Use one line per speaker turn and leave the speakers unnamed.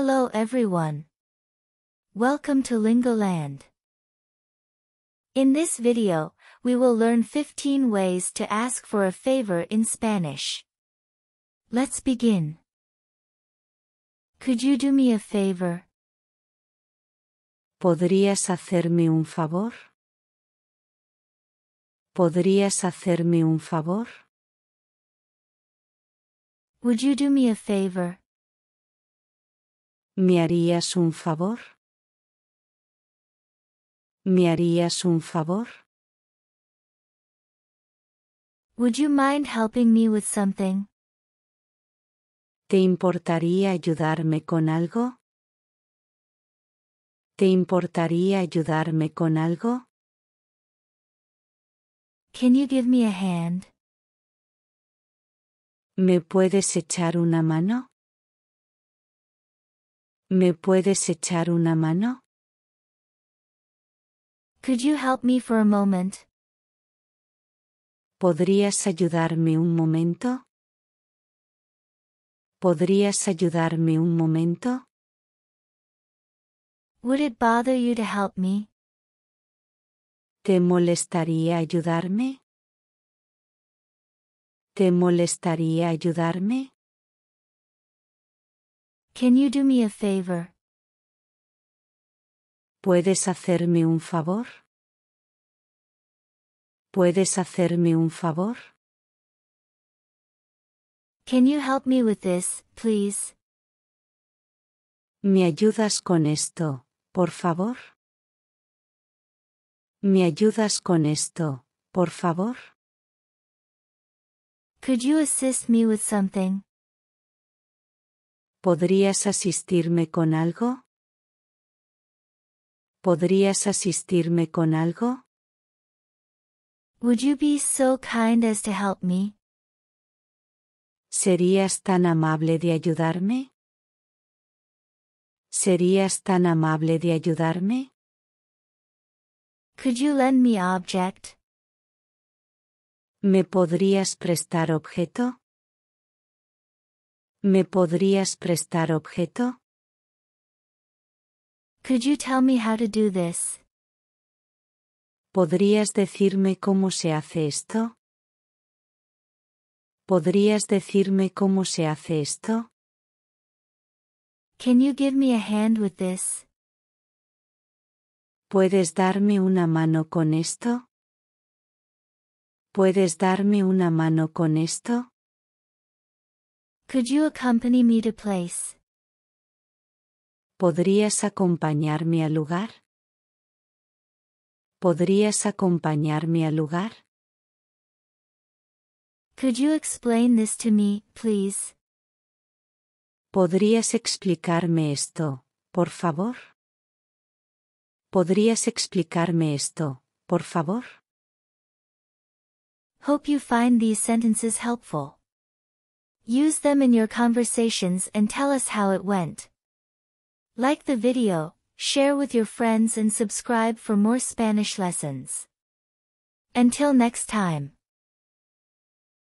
Hello everyone. Welcome to Lingoland. In this video, we will learn 15 ways to ask for a favor
in Spanish. Let's begin. Could you do me a favor? ¿Podrías hacerme un favor? ¿Podrías hacerme un favor? Would you do me a favor? ¿Me harías un favor? ¿Me harías un favor? Would you mind helping me with something? ¿Te importaría ayudarme con algo? ¿Te importaría ayudarme con algo? Can you give me a hand? ¿Me puedes echar una mano? ¿Me puedes echar una mano? Could you help me for a moment? ¿Podrías ayudarme un momento? ¿Podrías ayudarme un momento? Would it bother you to help me? ¿Te molestaría ayudarme? ¿Te molestaría ayudarme? Can you do me a favor? ¿Puedes hacerme un favor? ¿Puedes hacerme un favor? Can you help me with this, please? ¿Me ayudas con esto, por favor? ¿Me ayudas con esto, por favor?
Could you assist me with something?
¿Podrías asistirme con algo? ¿Podrías asistirme con algo? Would you be so kind as to help me? ¿Serías tan amable de ayudarme? ¿Serías tan amable de ayudarme? Could you lend me object? ¿Me podrías prestar objeto? ¿Me podrías prestar objeto? Could you tell me how to do this? ¿Podrías decirme cómo se hace esto? ¿Podrías decirme cómo se hace esto? Can you give me a hand with this? ¿Puedes darme una mano con esto? ¿Puedes darme una mano con esto? Could you accompany me to place? ¿Podrías acompañarme al lugar? ¿Podrías acompañarme al lugar? Could you explain this to me, please? ¿Podrías explicarme esto, por favor? ¿Podrías explicarme esto, por favor?
Hope you find these sentences helpful. Use them in your conversations and tell us how it went. Like the video, share with your friends and subscribe for more Spanish lessons. Until next time.